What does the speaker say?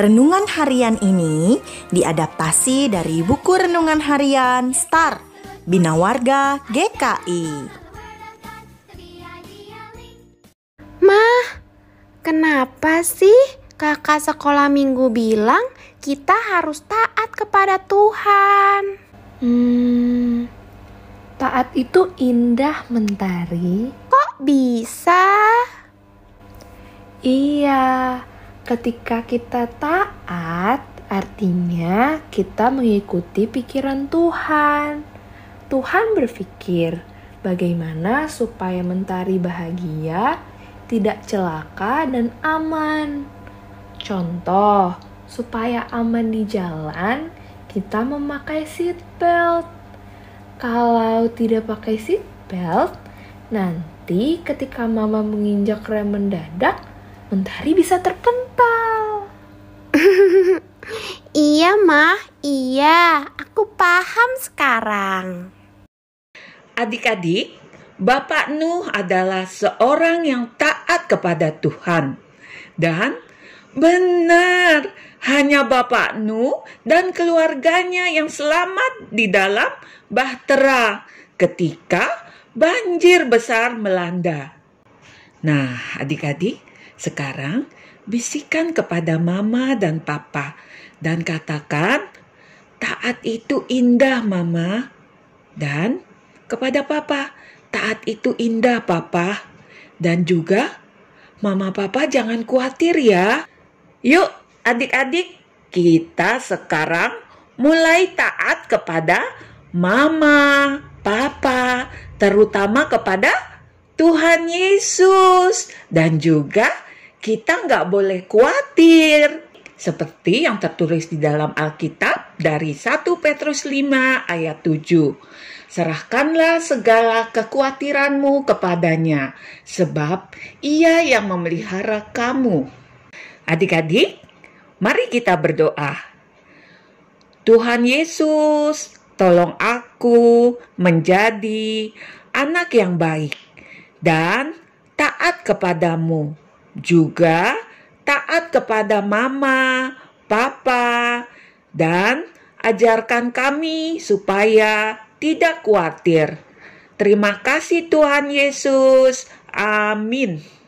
Renungan harian ini diadaptasi dari buku renungan harian Star Bina Warga GKI. Mah, kenapa sih kakak sekolah minggu bilang kita harus taat kepada Tuhan? Hmm, taat itu indah mentari. Kok bisa? Iya, Ketika kita taat, artinya kita mengikuti pikiran Tuhan. Tuhan berpikir bagaimana supaya mentari bahagia, tidak celaka, dan aman. Contoh, supaya aman di jalan, kita memakai seat belt. Kalau tidak pakai seat belt, nanti ketika mama menginjak rem mendadak, mentari bisa terpental. Iya, Mah. Iya, aku paham sekarang. Adik-adik, Bapak Nuh adalah seorang yang taat kepada Tuhan. Dan benar, hanya Bapak Nuh dan keluarganya yang selamat di dalam bahtera ketika banjir besar melanda. Nah, adik-adik, sekarang, bisikan kepada mama dan papa dan katakan, taat itu indah mama. Dan kepada papa, taat itu indah papa. Dan juga, mama papa jangan khawatir ya. Yuk adik-adik, kita sekarang mulai taat kepada mama, papa, terutama kepada Tuhan Yesus dan juga kita nggak boleh khawatir. Seperti yang tertulis di dalam Alkitab dari 1 Petrus 5 ayat 7. Serahkanlah segala kekhawatiranmu kepadanya, sebab ia yang memelihara kamu. Adik-adik, mari kita berdoa. Tuhan Yesus, tolong aku menjadi anak yang baik dan taat kepadamu juga taat kepada mama, papa, dan ajarkan kami supaya tidak khawatir. Terima kasih Tuhan Yesus. Amin.